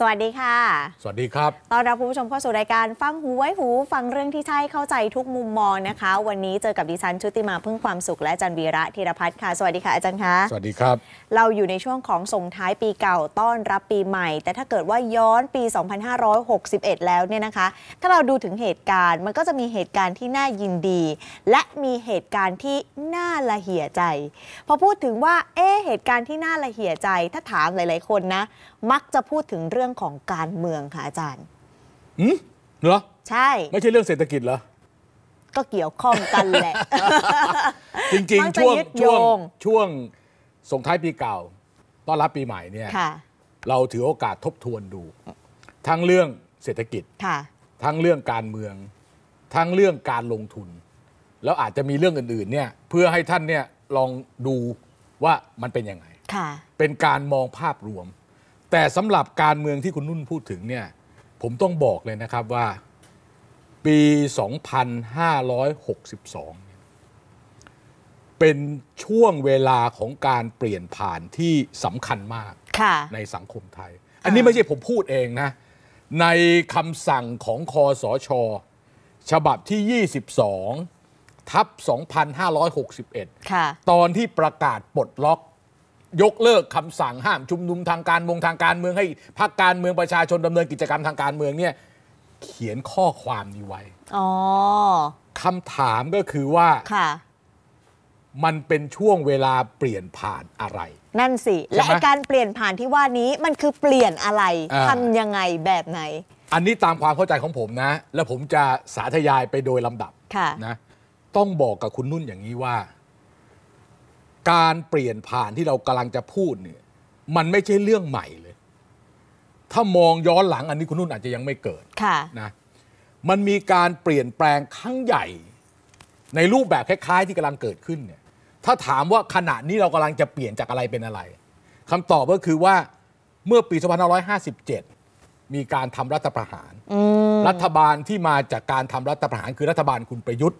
สวัสดีค่ะ สวัสดีครับ ตอนรับคุณผู้ชมเข้าสู่รายการฟังหูไว้หูฟังเรื่องที่ใช่เข้าใจทุกมุมมองนะคะ วันนี้เจอกับดิฉันชุติมาพึ่งความสุขและอาจารย์วีระธีรพัฒน์ค่ะ สวัสดีค่ะอาจารย์คะ สวัสดีครับ เราอยู่ในช่วงของส่งท้ายปีเก่าต้อนรับปีใหม่ แต่ถ้าเกิดว่าย้อนปี 2561 แล้วเนี่ยนะคะ ถ้าเราดูถึงเหตุการณ์มันก็จะมีเหตุการณ์ที่น่ายินดี และมีเหตุการณ์ที่น่าละเหี่ยใจ พอพูดถึงว่าเอ๊เหตุการณ์ที่น่าละเหี่ยใจถ้าถามหลายๆคนนะมักจะพูดถึงเรื่องของการเมือง ค่ะอาจารย์อืมเหรอ ใช่ ไม่ใช่เรื่องเศรษฐกิจเหรอ ก็เกี่ยวข้องกันแหละ จริงๆ ช่วงช่วงช่วงส่งท้ายปีเก่า ต้อนรับปีใหม่เนี่ยเราถือโอกาสทบทวนดู ทั้งเรื่องเศรษฐกิจ ทั้งเรื่องการเมือง ทั้งเรื่องการลงทุน แล้วอาจจะมีเรื่องอื่นๆ เนี่ย เพื่อให้ท่านเนี่ยลองดูว่ามันเป็นยังไง เป็นการมองภาพรวมแต่สำหรับการเมืองที่คุณนุ่นพูดถึงเนี่ยผมต้องบอกเลยนะครับว่า ปี 2562 เป็นช่วงเวลาของการเปลี่ยนผ่านที่สำคัญมากในสังคมไทย อันนี้ไม่ใช่ผมพูดเองนะ ในคำสั่งของคอสช ฉบับที่ 22ทับ2561ตอนที่ประกาศปลดล็อกยกเลิกคำสั่งห้ามชุมนุมทางการเมืองทางการเมืองให้พรรคการเมืองประชาชนดำเนินกิจกรรมทางการเมืองเนี่ยเขียนข้อความนี้ไว้คำถามก็คือว่ามันเป็นช่วงเวลาเปลี่ยนผ่านอะไร นั่นสิและการเปลี่ยนผ่านที่ว่านี้มันคือเปลี่ยนอะไรทำยังไงแบบไหน อันนี้ตามความเข้าใจของผมนะ แล้วผมจะสาธยายไปโดยลำดับะนะ ต้องบอกกับคุณนุ่นอย่างนี้ว่าการเปลี่ยนผ่านที่เรากำลังจะพูดเนี่ยมันไม่ใช่เรื่องใหม่เลย ถ้ามองย้อนหลังอันนี้คุณนุ่นอาจจะยังไม่เกิดะนะมันมีการเปลี่ยนแปลงครั้งใหญ่ในรูปแบบคล้ายๆที่กำลังเกิดขึ้นเนี่ย ถ้าถามว่าขณะนี้เรากำลังจะเปลี่ยนจากอะไรเป็นอะไรคำตอบก็คือว่าเมื่อปี2557มีการทำรัฐประหารรัฐบาลที่มาจากการทำรัฐประหารคือรัฐบาลคุณประยุทธ์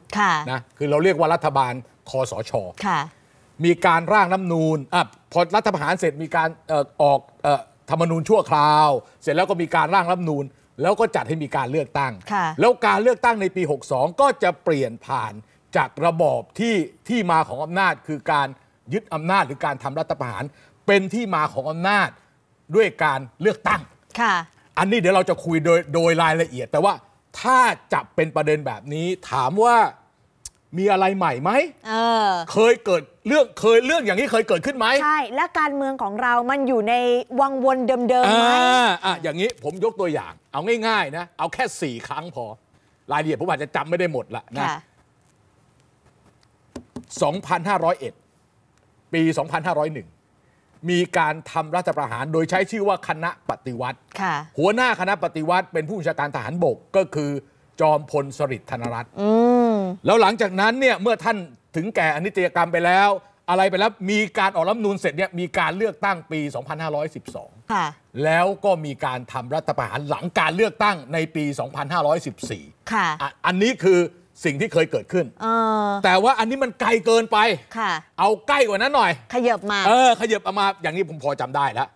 นะคือเราเรียกว่ารัฐบาลคอสชมีการร่างน้ำนูนอ่ะพอรัฐประหารเสร็จมีการออกธรรมนูญชั่วคราว เสร็จแล้วก็มีการร่างรัฐมนูนแล้วก็จัดให้มีการเลือกตั้ง แล้วการเลือกตั้งในปี 62 ก็จะเปลี่ยนผ่านจากระบอบที่ที่มาของอำนาจ คือการยึดอำนาจ หรือการทำรัฐประหารเป็นที่มาของอำนาจด้วยการเลือกตั้งค่ะ อันนี้เดี๋ยวเราจะคุยโดยโดยรายละเอียด แต่ว่าถ้าจับเป็นประเด็นแบบนี้ถามว่ามีอะไรใหม่ไหมเออเคยเกิดเรื่องเคยเรื่องอย่างนี้เคยเกิดขึ้นไหม ใช่ และการเมืองของเรา มันอยู่ในวังวนเดิมๆไหมอ่าออย่างนี้ผมยกตัวอย่าง เอาง่ายๆนะ เอาแค่สี่ครั้งพอ รายละเอียดผมอาจจะจำไม่ได้หมดละนะ้อย2,501 ปี 2,501 มีการทำรัฐประหารโดยใช้ชื่อว่าคณะปฏิวัติค่ะหัวหน้าคณะปฏิวัติเป็นผู้บัญชาการทหารบก ก็คือจอมพลสฤษดิ์ธนรัตน์อืแล้วหลังจากนั้นเนี่ยเมื่อท่านถึงแก่อนิจจกรรมไปแล้ว อะไรไปแล้ว มีการออกรัฐนูนเสร็จเนี่ยมีการเลือกตั้งปี 2512 แล้วก็มีการทำรัฐประหารหลังการเลือกตั้งในปี 2514 ค่ะ อันนี้คือสิ่งที่เคยเกิดขึ้น แต่ว่าอันนี้มันไกลเกินไปเอาใกล้กว่านั้นหน่อย ขยับมาเออขยับมาอย่างนี้ผมพอจำได้แล้ว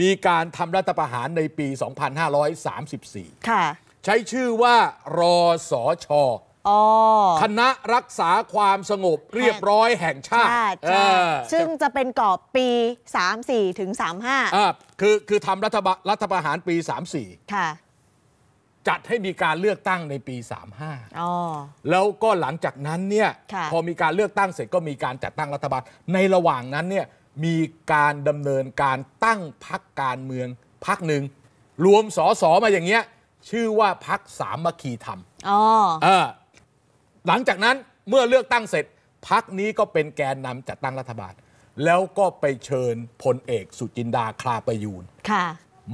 มีการทำรัฐประหารในปี 2534 ค่ะ ใช้ชื่อว่ารอสอชอคณะรักษาความสงบเรียบร้อยแห่งชาติซึ่งจะเป็นกรอบปี 34 ถึง 35คือคือทำรัฐบรัฐประหารปี 34 ค่ะ จัดให้มีการเลือกตั้งในปี 35แล้วก็หลังจากนั้นเนี่ย พอมีการเลือกตั้งเสร็จก็มีการจัดตั้งรัฐบาล ในระหว่างนั้นเนี่ยมีการดำเนินการตั้งพักการเมืองพักหนึ่งรวมสอสอมาอย่างเงี้ยชื่อว่าพักสามมัคคีธรรม อ๋อเอหลังจากนั้นเมื่อเลือกตั้งเสร็จพักนี้ก็เป็นแกนนำจัดตั้งรัฐบาลแล้วก็ไปเชิญพลเอกสุจินดาคลาประยูน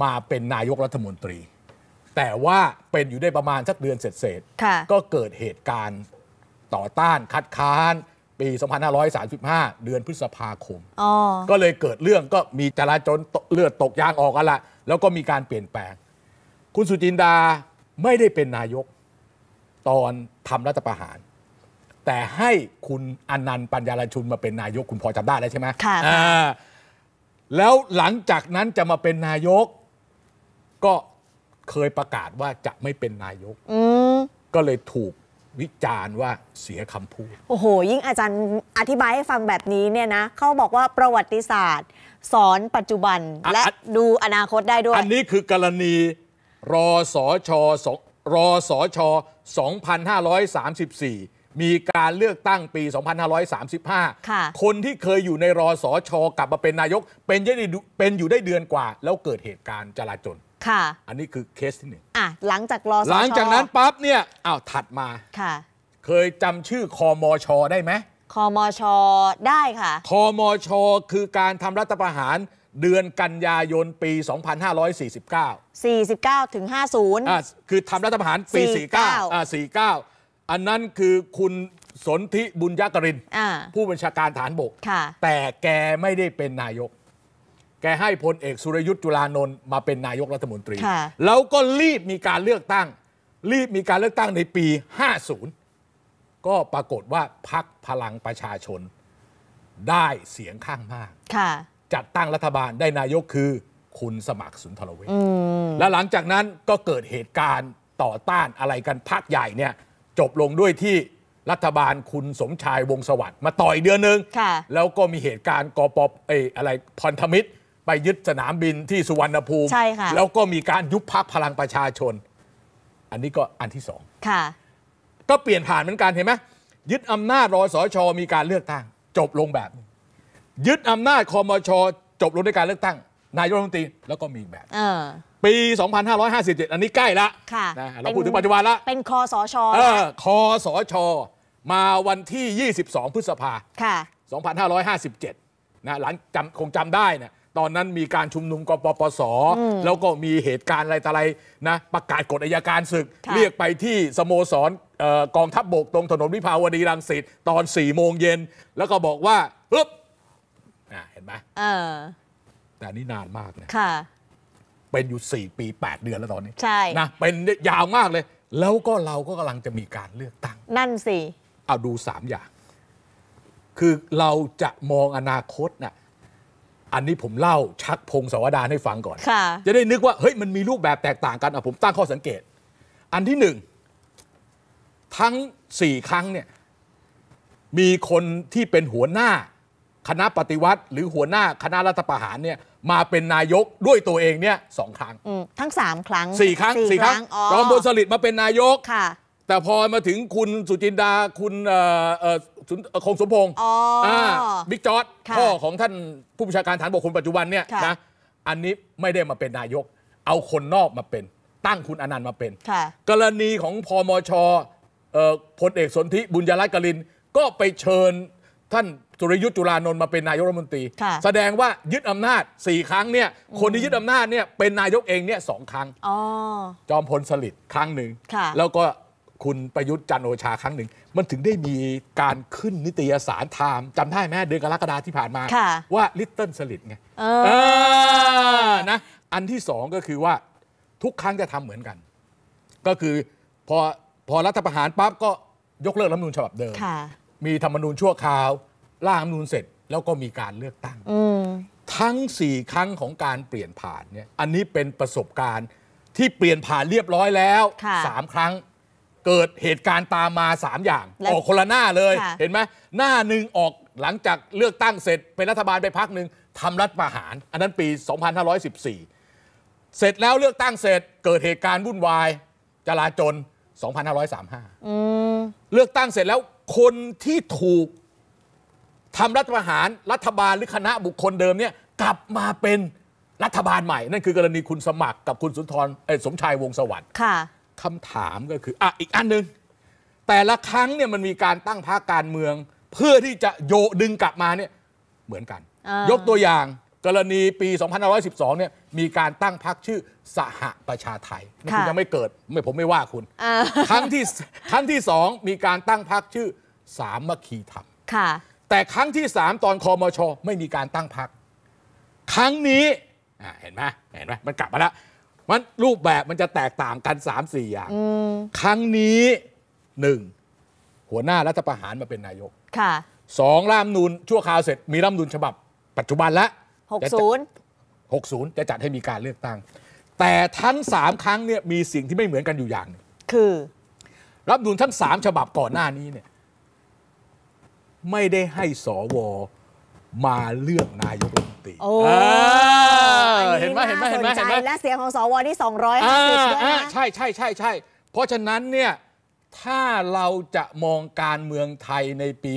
มาเป็นนายกรัฐมนตรี แต่ว่าเป็นอยู่ได้ประมาณสักเดือนเสร็จจก็เกิดเหตุการณ์ต่อต้านคัดค้านปี 2535 เดือนพฤษภาคมก็เลยเกิดเรื่องก็มีจราจนเลือดตกยางออกกันละแล้วก็มีการเปลี่ยนแปลง คุณสุจินดาไม่ได้เป็นนายกตอนทำรัฐประหาร แต่ให้คุณอนันต์ปัญญาลชุนมาเป็นนายกคุณพอจำาได้แล้วใช่ไหมค่ะแล้วหลังจากนั้นจะมาเป็นนายก ก็เคยประกาศว่าจะไม่เป็นนายกก็เลยถูกวิจารณ์ว่าเสียคำพูดโอ้โห ยิ่งอาจารย์อธิบายให้ฟังแบบนี้เนี่ยนะเขาบอกว่าประวัติศาสตร์ สอนปัจจุบันและดูอนาคตได้ด้วย อันนี้คือกรณีรอสอชอสองรอสอชอ2534 มีการเลือกตั้งปี 2535 คนที่เคยอยู่ในรอสอชอกลับมาเป็นนายกเป็นได้เป็นอยู่ได้เดือนกว่า แล้วเกิดเหตุการณ์จลาจลค่ะ อันนี้คือเคสที่หนึ่งอ่ะ หลังจากรอสอชอหลังจากนั้นปั๊บเนี่ย อ้าว ถัดมา ค่ะ เคยจำชื่อคอมอชอได้ไหมคอมอชอได้ค่ะคอมอชอคือการทำรัฐประหารเดือนกันยายนปี 2549 49ถึง50อ่าคือทำรัฐประหารปี 49 49อ่า49 อันนั้นคือคุณสนธิบุญยกริน ผู้บัญชาการฐานบก แต่แกไม่ได้เป็นนายก แกให้พลเอกสุรยุทธ์จุลานนท์มาเป็นนายกรัฐมนตรี แล้วก็รีบมีการเลือกตั้ง รีบมีการเลือกตั้งในปี 50 ก็ปรากฏว่าพักพลังประชาชนได้เสียงข้างมากค่ะจัดตั้งรัฐบาลได้นายกคือคุณสมัครสุนทรเวชและหลังจากนั้นก็เกิดเหตุการณ์ต่อต้านอะไรกันพักใหญ่เนี่ยจบลงด้วยที่รัฐบาลคุณสมชายวงสวัสด์มาต่อยเดือนหนึ่งแล้วก็มีเหตุการณ์กปปเออะไรพันธมิตรไปยึดสนามบินที่สุวรรณภูมิ แล้วก็มีการยุบพักพลังประชาชน อันนี้ก็อันที่สอง ก็เปลี่ยนผ่านเหมือนกันเห็นไหมยึดอำนาจรอสอชอมีการเลือกตั้งจบลงแบบนียึดอำนาจคอมชจบลงด้วยการเลือกตั้ง นายกรัฐมนตรี แล้วก็มีอแบบอปี 2557 อันนี้ใกล้ละนะเราพูดถึงปัจจุบันละเป็นคอสชเออคอสชมาวันที่ 22 พฤษภาค่ะ2557นะหลังจำคงจำได้นะตอนนั้นมีการชุมนุมกปปสแล้วก็มีเหตุการณ์อะไรต่ออะไรนะประกาศกฎอายการศึกเรียกไปที่สโมสรออกองทัพบบกตรงถนนวิภาวดีรังสิตตอน4ี่โมงเย็นแล้วก็บอกว่าปึ๊บอ่าเห็นไหมเออแต่นี่นานมากนะค่ะ เป็นอยู่สี่ปีแปดเดือนแล้วตอนนี้ ใช่นะเป็นยาวมากเลย แล้วก็เราก็กำลังจะมีการเลือกตั้ง นั่นสิเอาดูสามอย่าง คือเราจะมองอนาคตน่ะอันนี้ผมเล่าชักพงศาวดารให้ฟังก่อนค่ะจะได้นึกว่า เฮ้ยมันมีรูปแบบแตกต่างกัน อ่ะผมตั้งข้อสังเกต อันที่หนึ่งทั้งสี่ครั้งเนี่ยมีคนที่เป็นหัวหน้าคณะปฏิวัติหรือหัวหน้าคณะรัฐประหารเนี่ยมาเป็นนายกด้วยตัวเองเนี่ยสองครั้งทั้งสามครั้งสี่ครั้งสี่ครั้งรองบุญสลิดมาเป็นนายกค่ะแต่พอมาถึงคุณสุจินดาคุณคงสมพงศ์บิ๊กจอดพ่อของท่านผู้บัญชาการฐานบกคนปัจจุบันเนี่ยนะอันนี้ไม่ได้มาเป็นนายก เอาคนนอกมาเป็น ตั้งคุณอนันต์มาเป็น กรณีของพมชออพลเอกสนธิบุญยรัตน์กลินก็ไปเชิญท่านสุริยุทธ์จุลานนท์มาเป็นนายกรัฐมนตรี แสดงว่ายึดอำนาจสี่ครั้งเนี่ย คนที่ยึดอำนาจเนี่ยเป็นนายกเองเนี่ยสองครั้ง จอมพลสฤษดิ์ครั้งหนึ่ง แล้วก็คุณประยุทธ์จันโอชาครั้งหนึ่ง มันถึงได้มีการขึ้นนิตยสารไทม์จำได้ไหมเดือนกรกฎาที่ผ่านมา ว่าลิตเติ้ลสลิดไงนะอันที่สองก็คือว่า ทุกครั้งจะทำเหมือนกัน ก็คือ พอพอรัฐประหารปั๊บก็ยกเลิกรัฐมนูญฉบับเดิมมีธรรมนูญชั่วคราวร่างรัฐมนูญเสร็จแล้วก็มีการเลือกตั้ง ทั้งสี่ครั้งของการเปลี่ยนผ่านเนี่ยอันนี้เป็นประสบการณ์ที่เปลี่ยนผ่านเรียบร้อยแล้วสามครั้งเกิดเหตุการณ์ตามมาสามอย่าง ออกคนละหน้าเลยเห็นไหมหน้าหนึ่งออกหลังจากเลือกตั้งเสร็จ เป็นรัฐบาลไปพักหนึ่งทำรัฐประหาร อันนั้นปี 2514 เสร็จแล้วเลือกตั้งเสร็จ เกิดเหตุการณ์วุ่นวายจลาจล2535อมเลือกตั้งเสร็จแล้วคนที่ถูกทำรัฐประหารรัฐบาล หรือคณะบุคคลเดิมเนี่ย กลับมาเป็นรัฐบาลใหม่ นั่นคือกรณีคุณสมัครกับคุณสุนทรสมชายวงสวัสดิ์ค่ะคำถามก็คืออ่ะอีกอันหนึ่งแต่ละครั้งเนี่ยมันมีการตั้งพรรคการเมือง เพื่อที่จะโยดึงกลับมาเนี่ยเหมือนกัน ยกตัวอย่าง กรณีปี2512เนี่ยมีการตั้งพรรคชื่อสหประชาไทยคุณยังไม่เกิดไม่ผมไม่ว่าคุณครั้งที่ครั้งที่สองมีการตั้งพรรคชื่อสามัคคีธรรมแต่ครั้งที่สามตอนคอมชไม่มีการตั้งพัก ครั้งนี้เห็นไหมเห็นไหมมันกลับมาแล้วมันรูปแบบมันจะแตกต่างกันสามสี่อย่างครั้งนี้หนึ่งหัวหน้ารัฐประหารมาเป็นนายกสองร่ามนูนชั่วคราวเสร็จมีร่ามนูนฉบับ ปัจจุบันละหกศูนย์หกศูนย์จะจัดให้มีการเลือกตั้งแต่ทั้งสามครั้งเนี่ยมีสิ่งที่ไม่เหมือนกันอยู่อย่างนึงคือ รับนูนทั้งสามฉบับก่อนหน้านี้เนี่ยไม่ได้ให้สวมาเลือกนายกรัฐมนตรีโอ้เห็นไหมเห็นไหมเห็นไหมเห็นไหมและเสียงของสวที่250 ด้วยนะใช่ใช่ใช่ใช่เพราะฉะนั้นเนี่ยถ้าเราจะมองการเมืองไทยในปี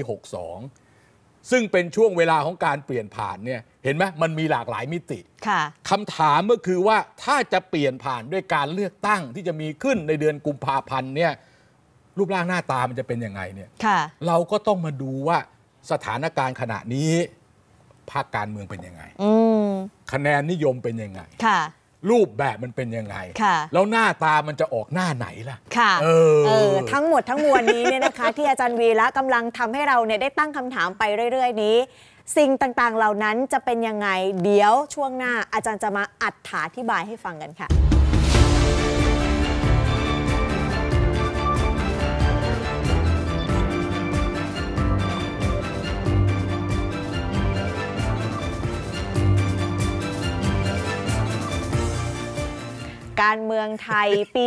62 ซึ่งเป็นช่วงเวลาของการเปลี่ยนผ่านเนี่ยเห็นไหมมันมีหลากหลายมิติค่ะคำถามก็คือว่าถ้าจะเปลี่ยนผ่านด้วยการเลือกตั้งที่จะมีขึ้นในเดือนกุมภาพันธ์เนี่ยรูปร่างหน้าตามันจะเป็นยังไงเนี่ยเราก็ต้องมาดูว่าสถานการณ์ขณะนี้ ภาคการเมืองเป็นยังไงคะแนนนิยมเป็นยังไงรูปแบบมันเป็นยังไงแล้วหน้าตามันจะออกหน้าไหนล่ะค่ะเออทั้งหมดทั้งมวลนี้เนี่ยนะคะ ที่อาจารย์วีระกำลังทำให้เราเนี่ยได้ตั้งคำถามไปเรื่อยๆนี้ สิ่งต่างๆเหล่านั้นจะเป็นยังไง เดี๋ยวช่วงหน้าอาจารย์จะมาอัดถาธิบายให้ฟังกันค่ะการเมืองไทยปี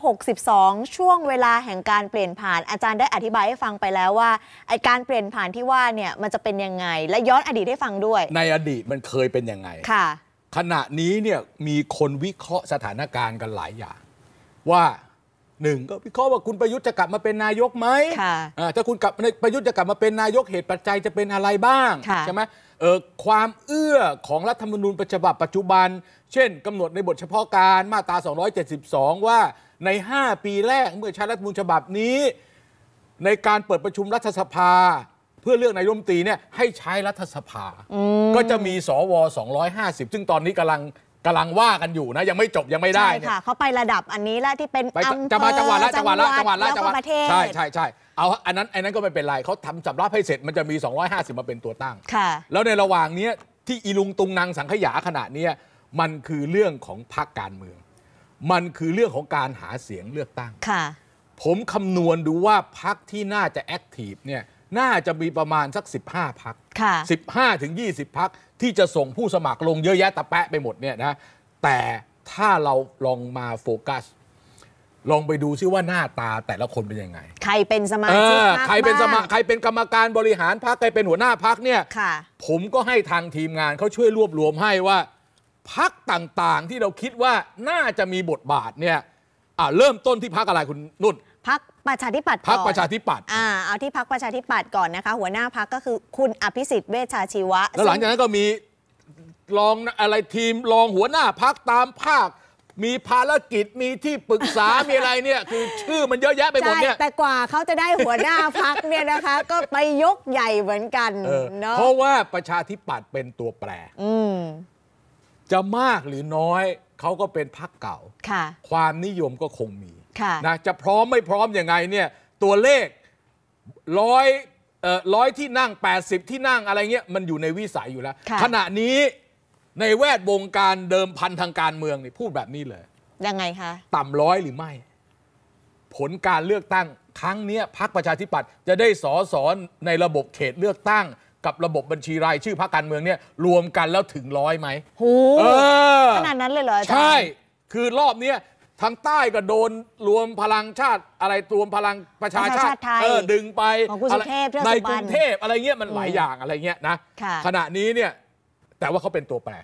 2562 ช่วงเวลาแห่งการเปลี่ยนผ่าน อาจารย์ได้อธิบายให้ฟังไปแล้วว่าไอการเปลี่ยนผ่านที่ว่าเนี่ยมันจะเป็นยังไง และย้อนอดีตให้ฟังด้วย ในอดีตมันเคยเป็นยังไงค่ะ ขณะนี้เนี่ยมีคนวิเคราะห์สถานการณ์กันหลายอย่าง ว่าหนึ่งก็วิเคราะห์ว่าคุณประยุทธ์จะกลับมาเป็นนายกไหมค่ะถ้าคุณกลับประยุทธ์จะกลับมาเป็นนายกเหตุปัจจัยจะเป็นอะไรบ้างใช่ไหมความเอื้อของรัฐธรรมนูญาบัปัจจุบัน เช่น กำหนดในบทเฉพาะการมาตรา272 ว่าใน 5 ปีแรกเมื่อใช้รัฐธรรมนูญฉบับนี้ ในการเปิดประชุมรัฐสภา เพื่อเลือกนายรัฐมนตรีเนี่ยให้ใช้รัฐสภาก็จะมีสวอ250 ซึ่งตอนนี้กำลังกำลังว่ากันอยู่นะ ยังไม่จบยังไม่ได้ ใช่ค่ะเขาไประดับอันนี้แล้วที่เป็นอำเภอจังหวัดละจังหวัดละจังหวัดละจังหวัดละประเทศใช่ใช่ใช่เอาอันนั้นอันนั้นก็ไม่เป็นไรเขาทำสำรับให้เสร็จมันจะมี 250 มาเป็นตัวตั้ง ค่ะ แล้วในระหว่างเนี้ยที่อีลุงตุงนางสังขยาขณะดนี้มันคือเรื่องของพรรคการเมือง มันคือเรื่องของการหาเสียงเลือกตั้ง ค่ะ ผมคำนวณดูว่าพรรคที่น่าจะแอคทีฟเนี่ยน่าจะมีประมาณสัก 15 พักค่ะ 15ถึง 20 พัก ที่จะส่งผู้สมัครลงเยอะแยะตะแปะไปหมดเนี่ยนะแต่ถ้าเราลองมาโฟกัสลองไปดูซิว่าหน้าตาแต่ละคนเป็นยังไง ใครเป็นสมาชิกพรรคใครเป็นสมาชิกใครเป็นกรรมการบริหารพรรคใครเป็นหัวหน้าพรรคเนี่ยผมก็ให้ทางทีมงานเขาช่วยรวบรวมให้ว่าพรรคต่างๆ ที่เราคิดว่าน่าจะมีบทบาทเนี่ยเริ่มต้นที่พรรคอะไรคุณนุ่นพรคประชาธิปัตย์ พรรคประชาธิปัตย์ อ่า เอาที่พรรคประชาธิปัตย์ก่อนนะคะหัวหน้าพรรคก็คือคุณอภิสิทธิ์ เวชชาชีวะ แล้วหลังจากนั้นก็มีรองอะไรทีมรองหัวหน้าพรรคตามภาคมีภารกิจมีที่ปรึกษามีอะไรเนี่ย คือชื่อมันเยอะแยะไปหมดเนี่ยแต่กว่าเขาจะได้หัวหน้าพักเนี่ยนะคะ ก็ไปยกใหญ่เหมือนกันเนาะเพราะว่าประชาธิปัตย์เป็นตัวแปรอืมจะมากหรือน้อยเขาก็เป็นพักเก่าค่ะ ความนิยมก็คงมีค่ะนะจะพร้อมไม่พร้อมยังไงเนี่ย ตัวเลขร้อยร้อยที่นั่ง 80 ที่นั่งอะไรเงี้ยมันอยู่ในวิสัยอยู่แล้ว ขณะนี้ในแวดวงการเดิมพันทางการเมืองนี่พูดแบบนี้เลยยังไงคะต่ำร้อยหรือไม่ ผลการเลือกตั้ง ครั้งนี้พรรคประชาธิปัตย์จะได้สอสอในระบบเขตเลือกตั้ง กับระบบบัญชีรายชื่อพรรคการเมืองเนี่ยรวมกันแล้วถึงร้อยไหมโหเออขนาดนั้นเลยเหรอใช่คือรอบเนี้ทางใต้ก็โดนรวมพลังชาติ อะไรรวมพลังประชาชาติาาตไทยเออดึงไปในกรุงเทพอะไรเงี้ยมันหลายอย่างอะไรเงี้ยนะขณะนี้เนี่ยแต่ว่าเขาเป็นตัวแปร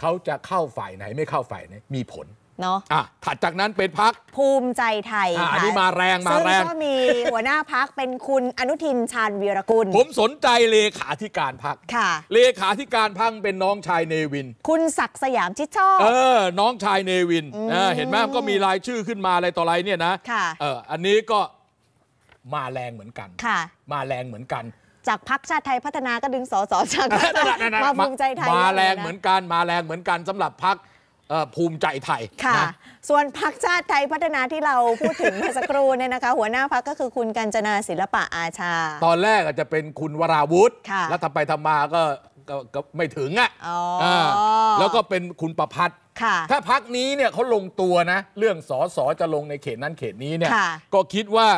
เขาจะเข้าฝ่ายไหน ไม่เข้าฝ่ายไหน มีผลเนาะอ่ะถัดจากนั้นเป็นพักภูมิใจไทยอ่ะอันนี้มาแรงมาซึ่งแรงก็มีหัวหน้าพักเป็นคุณอนุทินชาญวีรกุลผมสนใจเลขาธิการพักค่ะเลขาธิการพักเป็นน้องชายเนวิน คุณศักดิ์สยามชิดชอบเออ น้องชายเนวินอนะเห็นไหมก็มีรายชื่อขึ้นมาอะไรต่ออะไรเนี่ยนะค่ะเอออันนี้ก็มาแรงเหมือนกัน ค่ะ มาแรงเหมือนกันจากพักชาติไทยพัฒนาก็ดึงสสจากมาภูมิใจไทยมาแรงเหมือนกันมาแรงเหมือนกันสำหรับพักภูมิใจไทยค่ะ ส่วนพักชาติไทยพัฒนาที่เราพูดถึงเมื่อสักครู่เนี่ยนะคะ หัวหน้าพักก็คือคุณกัญจนาศิลปะอาชา ตอนแรกอาจจะเป็นคุณวราวุฒิแล้วทำไปทำมาก็ก็ไม่ถึงอ่ะแล้วก็เป็นคุณประพัฒน์ถ้าพักนี้เนี่ยเขาลงตัวนะเรื่องสสจะลงในเขตนั้นเขตนี้เนี่ยก็คิดว่า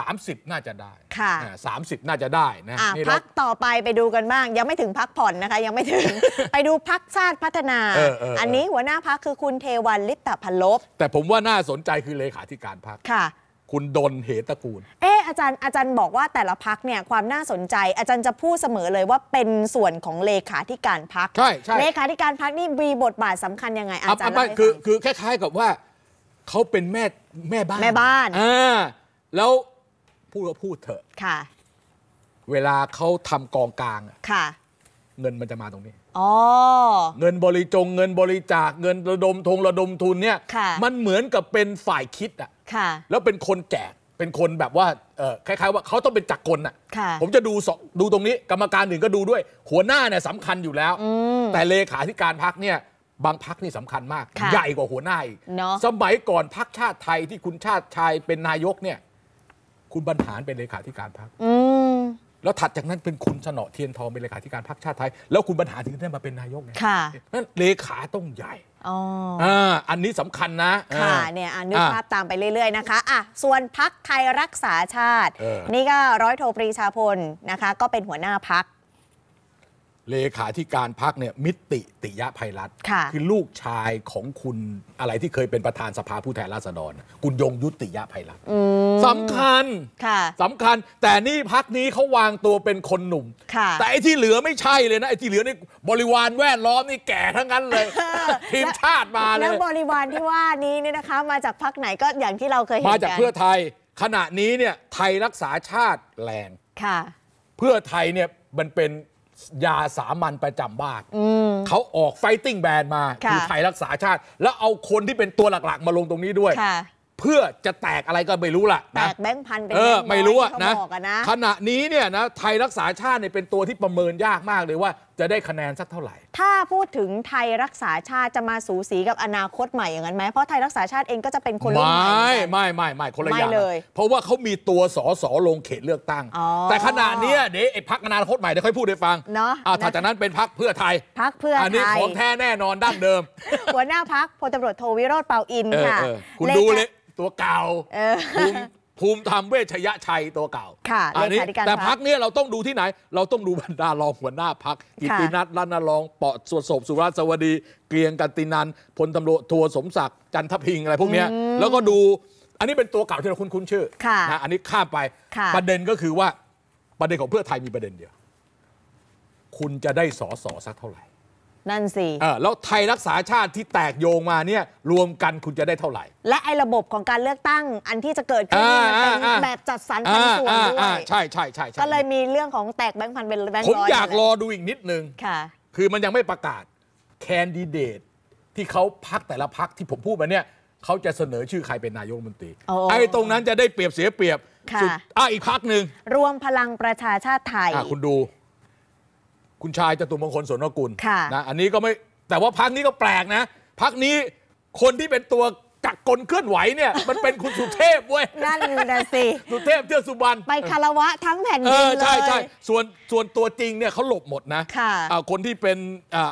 30น่าจะได้ค่ะสามสิบน่าจะได้นะะพักต่อไปไปดูกันบ้างยังไม่ถึงพักผ่อนนะคะ ยังไม่ถึงไปดูพักชาติพัฒนาออออันนี้หัวหน้าพักคือคุณเทวันลิปตพันลบแต่ผมว่าน่าสนใจคือเลขาธิการพักค่ะคุณดนเหตระกูลเอออาจารย์อาจารย์บอกว่าแต่ละพักเนี่ยความน่าสนใจ อาจารย์จะพูดเสมอเลยว่าเป็นส่วนของเลขาธิการพักใช่ใชเลขาธิการพักนี่มีบทบาทสำคัญยังไงอาจารย์ไม่คือคือคล้ายๆกับว่าเขาเป็นแม่แม่บ้านแม่บ้านอ่าแล้วพูดก็พูดเถอะค่ะ เวลาเขาทำกองกลางค่ะเงินมันจะมาตรงนี้อ๋อเงินบริจง เงินบริจาค เงินระดมทงระดมทุนเนี่ยมันเหมือนกับเป็นฝ่ายคิดอ่ะค่ะ แล้วเป็นคนแก่เป็นคนแบบว่าคล้าย ๆ ว่าเขาต้องเป็นจักรกลน่ะ ผมจะดูดูตรงนี้ กรรมการหนึ่ง ก็ดูด้วย หัวหน้าเนี่ยสำคัญอยู่แล้วแต่เลขาธิการพักเนี่ย บางพักนี่สำคัญมากใหญ่กว่าหัวหน้าอีกสมัยก่อนพักชาติไทยที่คุณชาติชายเป็นนายกเนี่ยคุณบรรหารเป็นเลขาธิการพรรคแล้วถัดจากนั้นเป็นคุณสนอเทียนทองเป็นเลขาธิการพรรคชาติไทย แล้วคุณบรรหารถึงได้มาเป็นนายกนั่นันเลขาต้องใหญ่อ๋ออันนี้สำคัญนะค่ะเนี่ยนึกภาพตามไปเรื่อย ๆ นะคะอ่ะส่วนพักไทยรักษาชาติ นี่ก็ร้อยโทปรีชาพลนะคะ ก็เป็นหัวหน้าพักเลขาธิการพักเนี่ยมิติติยะภัยรัฐคคือลูกชายของคุณอะไรที่เคยเป็นประธานสภาผู้แทนราษฎรคุณยงยุติยะภัยรัฐสำคัญค่ะสำคัญแต่นี่พักนี้เขาวางตัวเป็นคนหนุ่มค่ะ แต่ไอ้ที่เหลือไม่ใช่เลยนะไอ้ที่เหลือนี่บริวารแวดล้อมนี่แก่ทั้งนั้นเลยทีมชาติมาเลแล้วบริวารที่ว่านี้เนี่ยนะคะ มาจากพักไหนก็อย่างที่เราเคยเห็นมาจากเพื่อไทยขณะนี้เนี่ยไทยรักษาชาติแรงค่ะ เพื่อไทยเนี่ยมันเป็นยาสามัญประจำบ้านเขาออกไฟติ้งแบนมาคือไทยรักษาชาติแล้วเอาคนที่เป็นตัวหลักๆมาลงตรงนี้ด้วย เพื่อจะแตกอะไรก็ไม่รู้ล่ะ แตกแบงค์พันเป็นออ ไม่รู้นะขณะนี้เนี่ยนะไทยรักษาชาติเนี่ยเป็นตัวที่ประเมินยากมากเลยว่าจะได้คะแนนสักเท่าไหร่ ถ้าพูดถึงไทยรักษาชาติจะมาสูสีกับอนาคตใหม่อย่างนั้นไหมเพราะไทยรักษาชาติเองก็จะเป็นคนรุ่นใหม่ไม่ ไม่ ไม่ ไม่ คนละอย่างเพราะว่าเขามีตัวสอสอลงเขตเลือกตั้ง แต่ขณะนี้เดี๋ยวไอ้พักอนาคตใหม่เดี๋ยวค่อยพูดให้ฟัง เนาะถัดจากนั้นเป็นพักเพื่อไทย พักเพื่อไทย อันนี้ของแท้แน่นอนดั้งเดิม หัวหน้าพักพลตำรวจโทวิโรธเปาอินค่ะคุณดูเลย ตัวเก่าคุณภูมิธรรมเวชยชัยตัวเก่าค่ะอันนี้แต่พักนี้เราต้องดูที่ไหน เราต้องดูบรรดารองหัวหน้าพักกิตินัทรัตนรองเปาะสวดศพสุราสวดีเกรียงกันตินันพลตำรวจทัวสมศักดิ์จันทพิงอะไรพวกนี้แล้วก็ดูอันนี้เป็นตัวเก่าที่เราคุ้นชื่อนะอันนี้ข้ามไป ประเด็นก็คือว่าประเด็นของเพื่อไทยมีประเด็นเดียวคุณจะได้สอสอสักเท่าไหร่นั่นสิเออแล้วไทยรักษาชาติที่แตกโยงมาเนี่ยรวมกันคุณจะได้เท่าไหร่ และไอ้ระบบของการเลือกตั้งอันที่จะเกิดขึ้นเนี่ยมันเป็นแบบจัดสรรปันส่วนด้วยใช่ใช่ใช่ใช่ก็เลยมีเรื่องของแตกแบงค์พันเป็นแบงค์ผมร้อยอยากรอดูอีกนิดนึงค่ะ คือมันยังไม่ประกาศแคนดิเดตที่เขาพักแต่ละพักที่ผมพูดมาเนี่ยเขาจะเสนอชื่อใครเป็นนายกรัฐมนตรีไอ้ตรงนั้นจะได้เปรียบเสียเปรียบค่ะอ่ะอีกพักหนึ่งรวมพลังประชาชาติไทยอ่ะคุณดูคุณชายจตุมงคลสนกุลนะอันนี้ก็ไม่ แต่ว่าพักนี้ก็แปลกนะ พักนี้คนที่เป็นตัวกักกลเคลื่อนไหวเนี่ยมันเป็นคุณสุเทพเว้ยนั่นนะสิสุเทพเทือกสุบรรณไปคารวะทั้งแผ่นดินเลยใช่ใช่ส่วนส่วนตัวจริง เนี่ยเขาหลบหมดนะ ค่ะคนที่เป็น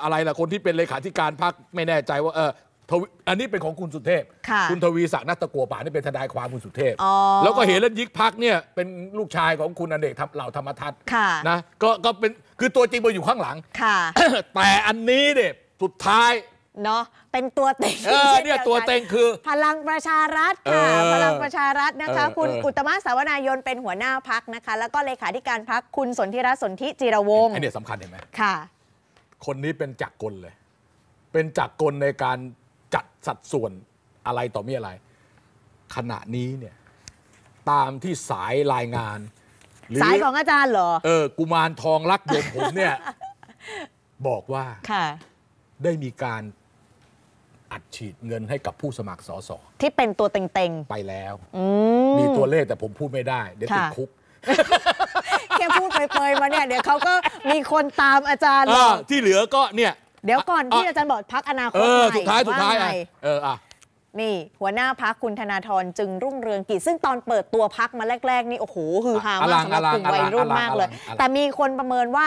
อะไรล่ะคนที่เป็นเลขาธิการพักไม่แน่ใจว่าเอออันนี้เป็นของคุณสุเทพ คุณทวีศักดิ์นัตะกัวป่านี่เป็นทนายความคุณสุเทพแล้วก็เห็นแล่นยิกพักเนี่ยเป็นลูกชายของคุณอเนกเหล่าธรรมทัศน์นะก็ก็เป็นคือตัวจริงมันอยู่ข้างหลัง ค่ะ แต่อันนี้เนี่ยสุดท้ายเนาะเป็นตัวเต็งเเนี่ยตัวเต็งคือ พลังประชารัฐค่ะพลังประชารัฐนะคะคุณอุตมะสาวนายนเป็นหัวหน้าพักนะคะแล้วก็เลขาธิการพักคุณสนธิรัตน์สนธิจิรวงศ์อันนี้สำคัญเห็นไหมค่ะคนนี้เป็นจักรกลเลย เป็นจักรกลในการจัดสัดส่วนอะไรต่อมีอะไร ขณะนี้เนี่ยตามที่สายรายงานหรือสายของอาจารย์เหรอ เออกุมารทองรักยมผมเนี่ย บอกว่า ค่ะ ได้มีการอัดฉีดเงินให้กับผู้สมัครสสที่เป็นตัวเต็งไปแล้ว มีตัวเลขแต่ผมพูดไม่ได้ เดี๋ยวติดคุกแค่พูดเปยๆมาเนี่ยเดี๋ยวเขาก็มีคนตามอาจารย์ที่เหลือก็เนี่ยเดี๋ยวก่อนที่อาจารย์บอกพักอนาคตใหม่สุดท้ายสุดท้ายเอออ่ะนี่หัวหน้าพักคุณธนาธรจึงรุ่งเรืองกิจซึ่งตอนเปิดตัวพักมาแรก ๆ นี่ โอ้โห ฮือฮามากสำหรับกลุ่มวัยรุ่นมากเลย แต่มีคนประเมินว่า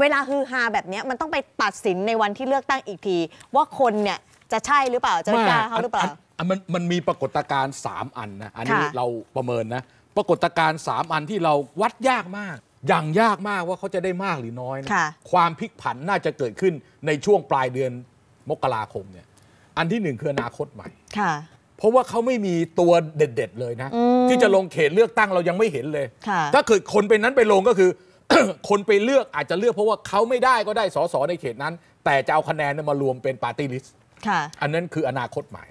เวลาฮือฮาแบบนี้มันต้องไปตัดสินในวันที่เลือกตั้งอีกที ว่าคนเนี่ยจะใช่หรือเปล่า จะกล้าเขาหรือเปล่า มันมันมีปรากฏการณ์3อันนะอันนี้เราประเมินนะ ปรากฏการณ์3อันที่เราวัดยากมาก อย่างยากมากว่าเขาจะได้มากหรือน้อยนะความพลิกผันน่าจะเกิดขึ้นในช่วงปลายเดือนมกราคมเนี่ยอันที่หนึ่งคืออนาคตใหม่ค่ะเพราะว่าเขาไม่มีตัวเด็ดๆเลยนะ ที่จะลงเขตเลือกตั้งเรายังไม่เห็นเลย ถ้าเกิดคนไปนั้นไปลงก็คือคนไปเลือกอาจจะเลือก เพราะว่าเขาไม่ได้ก็ได้สสในเขตนั้น แต่จะเอาคะแนนมารวมเป็นปาร์ตี้ลิสต์อันนั้นคืออนาคตใหม่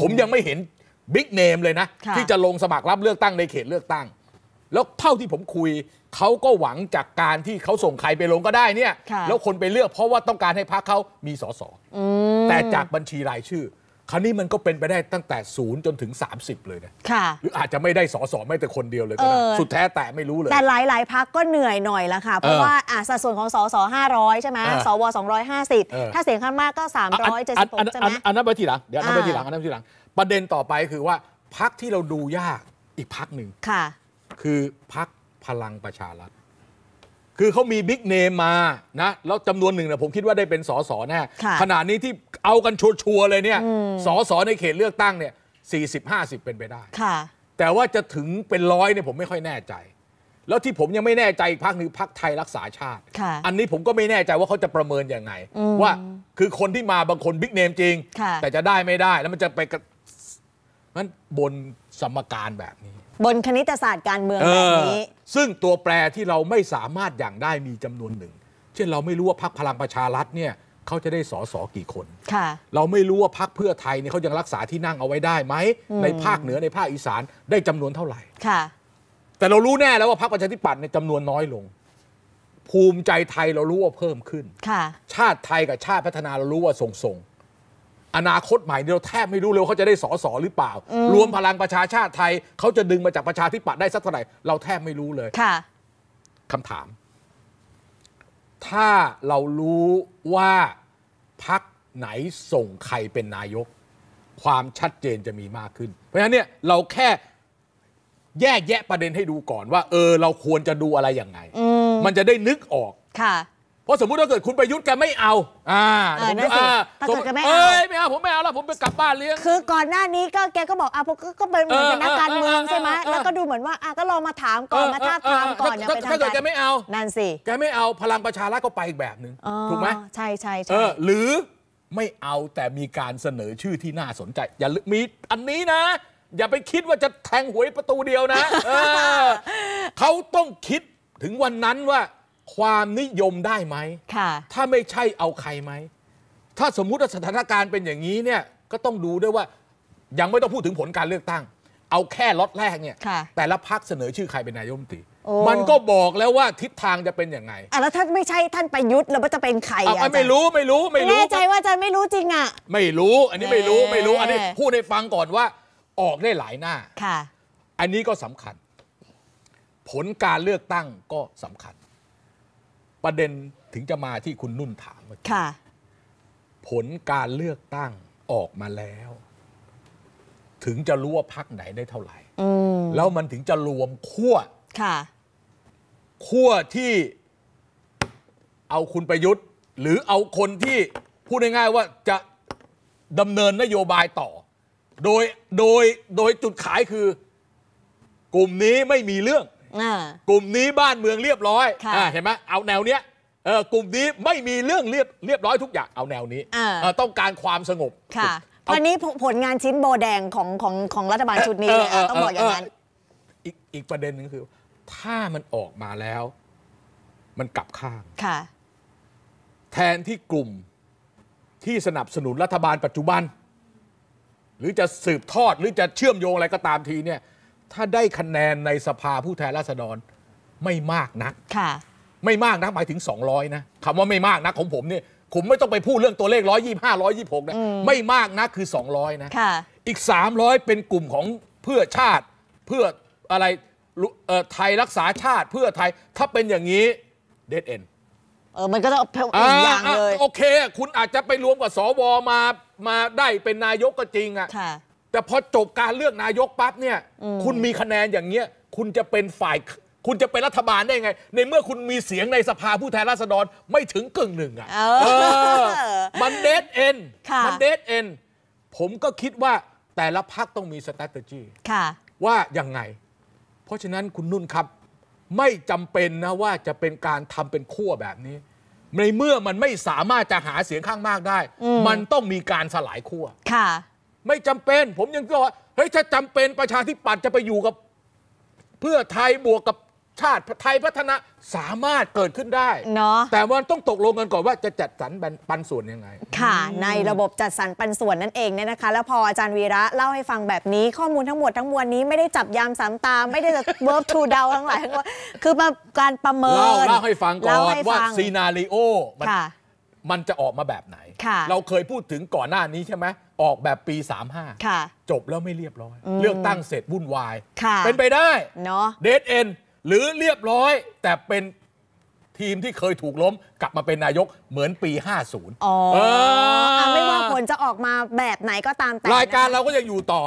ผมยังไม่เห็นบิ๊กเนมเลยนะที่จะลงสมัครรับเลือกตั้งในเขตเลือกตั้งแล้วเท่าที่ผมคุยเขาก็หวังจากการที่เขาส่งใครไปลงก็ได้เนี่ยแล้วคนไปเลือกเพราะว่าต้องการให้พรรคเขามีสอสอแต่จากบัญชีรายชื่อ คราวนี้มันก็เป็นไปได้ตั้งแต่ศูนย์จนถึง 30 เลยนะค่ะหรืออาจจะไม่ได้สอสอไม่แต่คนเดียวเลยก็ได้เออสุดแท้แต่ไม่รู้เลย แต่หลายหลายพักก็เหนื่อยหน่อยละค่ะเพราะว่าอ่าสัดส่วนของสอสอ500 ใช่ไหมวออสว้อ้อสิบถ้าเสียงข้างมากก็376ใช่ไหมอันนั้นไปทีหลังเดี๋ยวอันนั้นไปทีหลังอันนั้นไปทีหลัง ประเด็นต่อไปคือว่าพักที่เราดูยากอีกพักหนึ่งค่ะคือพักพลังประชารัฐ คือเขามีบิ๊กเนมมานะ แล้วจำนวนหนึ่งนะผมคิดว่าได้เป็นสอสอแน่ ขนาดนี้ที่เอากันชัวร์เลยเนี่ยสอสอในเขตเลือกตั้งเนี่ยสี่สิบห้าสิบเป็นไปได้ แต่ว่าจะถึงเป็นร้อยเนี่ยผมไม่ค่อยแน่ใจ แล้วที่ผมยังไม่แน่ใจอีกพักคือพักไทยรักษาชาติ อันนี้ผมก็ไม่แน่ใจว่าเขาจะประเมินยังไงว่าคือคนที่มาบางคนบิ๊กเนมจริง แต่จะได้ไม่ได้ แล้วมันจะไปมันบนสมการแบบนี้บนคณิตศาสตร์การเมืองแบบนี้ ซึ่งตัวแปรที่เราไม่สามารถอย่างได้มีจำนวนหนึ่ง เช่นเราไม่รู้ว่าพักพลังประชารัฐเนี่ยเขาจะได้สอสอกี่คนเราไม่รู้ว่าพักเพื่อไทยเนี่ยเขายังรักษาที่นั่งเอาไว้ได้ไหมในภาคเหนือในภาคอีสานได้จำนวนเท่าไหร่ค่ะ แต่เรารู้แน่แล้วว่าพักประชาธิปัตย์ในจำนวนน้อยลง ภูมิใจไทยเรารู้ว่าเพิ่มขึ้นค่ะ ชาติไทยกับชาติพัฒนาเรารู้ว่าทรงงอนาคตใหม่เราแทบไม่รู้เลยเขาจะได้สอสอหรือเปล่ารวมพลังประชาชาติไทยเขาจะดึงมาจากประชาธิปัตย์ได้สักเท่าไหร่เราแทบไม่รู้เลยค่ะคำถาม ถ้าเรารู้ว่าพักไหนส่งใครเป็นนายก ความชัดเจนจะมีมากขึ้น เพราะฉะนั้นเนี่ย เราแค่แยกแยะประเด็นให้ดูก่อน ว่า เออ เราควรจะดูอะไรอย่างไงมันจะได้นึกออกค่ะเพราะสมมุติถ้าเกิดคุณไปยุทธ์แกไม่เอา อ่าผมอ่นสอ่ากิไม่เอา้ยไม่เอาผมไม่เอาแล้วผมไปกลับบ้านเลี้ยงคือก่อนหน้านี้ก็แกก็บอกอ่ะผมก็เป็นเหมือนนักการเมืองใช่ไหม แล้วก็ดูเหมือนว่าอ่ะก็ลองมาถามก่อนมาท้าทามก่อนอย่าเป็นถ้าทางเกิดแกไม่เอา นั่นสิ แกไม่เอาพลังประชารัฐก็ไปอีกแบบหนึ่งถูกไหมใช่ใช่ใช่หรือไม่เอาแต่มีการเสนอชื่อที่น่าสนใจ อย่าลืมมีอันนี้นะอย่าไปคิดว่าจะแทงหวยประตูเดียวนะเขาต้องคิดถึงวันนั้นว่าความนิยมได้ไหม ถ้าไม่ใช่เอาใครไหม ถ้าสมมุติว่าสถานการณ์เป็นอย่างนี้เนี่ย ก็ต้องดูด้วยว่า ยังไม่ต้องพูดถึงผลการเลือกตั้ง เอาแค่ล็อตแรกเนี่ย แต่ละพักเสนอชื่อใครเป็นนายกรัฐมนตรีมันก็บอกแล้วว่าทิศทางจะเป็นอย่างไงอ่ะแล้วถ้าไม่ใช่ท่านประยุทธ์ แล้วจะเป็นใครอ่ะ ไม่รู้ไม่รู้ไม่รู้แน่ใจว่าจะไม่รู้จริงอ่ะ ไม่รู้อันนี้ไม่รู้ไม่รู้อันนี้พูดให้ฟังก่อนว่าออกได้หลายหน้าค่ะอันนี้ก็สำคัญ ผลการเลือกตั้งก็สำคัญประเด็นถึงจะมาที่คุณนุ่นถาม่ค่ะผลการเลือกตั้งออกมาแล้ว ถึงจะรู้ว่าพักไหนได้เท่าไหร่แล้วมันถึงจะรวมขั้วค่ะขั้วที่เอาคุณประยุทธ์ หรือเอาคนที่พูดง่ายๆ ว่าจะดำเนินนโยบายต่อ โดยโดยโดยจุดขายคือ กลุ่มนี้ไม่มีเรื่องกลุ่มนี้บ้านเมืองเรียบร้อยเห็นไหมเอาแนวเนี้ยกลุ่มนี้ไม่มีเรื่องเรียบเรียบร้อยทุกอย่าง เอาแนวนี้ ต้องการความสงบ ค่ะตอนนี้ผลงานชิ้นโบแดงของของของรัฐบาลชุดนี้ต้องบอกอย่างนั้นอีกอีกประเด็นหนึ่งคือถ้ามันออกมาแล้ว มันกลับข้างค่ะแทนที่กลุ่มที่สนับสนุนรัฐบาลปัจจุบัน หรือจะสืบทอดหรือจะเชื่อมโยงอะไรก็ตามทีเนี่ยถ้าได้คะแนนในสภาผู้แทนราษฎร ไม่มากนักค่ะ ไม่มากนัก หมายถึง 200 นะคำว่าไม่มากนักของผมเนี่ย ผมไม่ต้องไปพูดเรื่องตัวเลข 125 126นะไม่มากนักคือ 200นะะอีก 300 เป็นกลุ่มของเพื่อชาติเพื่ออะไรไทยรักษาชาติเพื่อไทยถ้าเป็นอย่างนี้เดดเอ็นเออมันก็จะอีกอย่างเลย โอเค คุณอาจจะไปรวมกับสวมามาได้เป็นนายกก็จริงอะ่ะแต่พอจบการเลือกนายกปั๊บเนี่ย คุณมีคะแนนอย่างเงี้ยคุณจะเป็นฝ่าย คุณจะเป็นรัฐบาลได้ไง ในเมื่อคุณมีเสียงในสภาผู้แทนราษฎรไม่ถึงกึ่งหนึ่งอ่ะมันเดดเอ็นมันเดดเอ็นผมก็คิดว่าแต่ละพักต้องมีสต r a t e g y ว่ายังไง เพราะฉะนั้นคุณนุ่นครับ ไม่จำเป็นนะว่าจะเป็นการทำเป็นขั้วแบบนี้ ในเมื่อมันไม่สามารถจะหาเสียงข้างมากได้ มันต้องมีการสลายขั้วไม่จำเป็นผมยังก็เฮ้ย ถ้าจำเป็นประชาธิปัตย์จะไปอยู่กับ เพื่อไทยบวกกับชาติไทยพัฒนาสามารถเกิดขึ้นได้ เนาะแต่ว่าต้องตกลงกันก่อนว่าจะจัดสรรแบปันส่วนยังไง ค่ะ ในระบบจัดสรรปันส่วนนั่นเองเนี่ยนะคะ แล้วพออาจารย์วีระเล่าให้ฟังแบบนี้ ข้อมูลทั้งหมดทั้งมวลนี้ไม่ได้จับยามสามตาไม่ได้จะเิร์ b ทูเดาทั้งหลายทั้งหมดคือมาการประเมินเล่าให้ฟังก่อเานให้ว่าฟังซีนารีโอมันจะออกมาแบบไหนเราเคยพูดถึงก่อนหน้านี้ใช่ไหมออกแบบปี 35จบแล้วไม่เรียบร้อย เลือกตั้งเสร็จวุ่นวาย เป็นไปได้เนาะเดทเอ็นหรือเรียบร้อย แต่เป็นทีมที่เคยถูกล้มกลับมาเป็นนายกเหมือนปี 50 อ๋อไม่ว่าผลจะออกมาแบบไหนก็ตามแต่รายการเราก็ยังอยู่ต่อ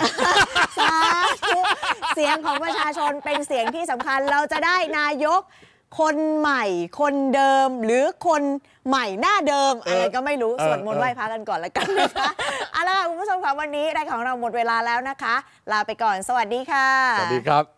เสียงของประชาชนเป็นเสียงที่สำคัญเราจะได้นายกคนใหม่ คนเดิม หรือคนใหม่หน้าเดิม อะไรก็ไม่รู้ สวดมนต์ไหว้พระกันก่อนละกันนะคะเอาละค่ะคุณผู้ชมค่ะวันนี้รายของเราหมดเวลาแล้วนะคะ ลาไปก่อนสวัสดีค่ะ สวัสดีครับ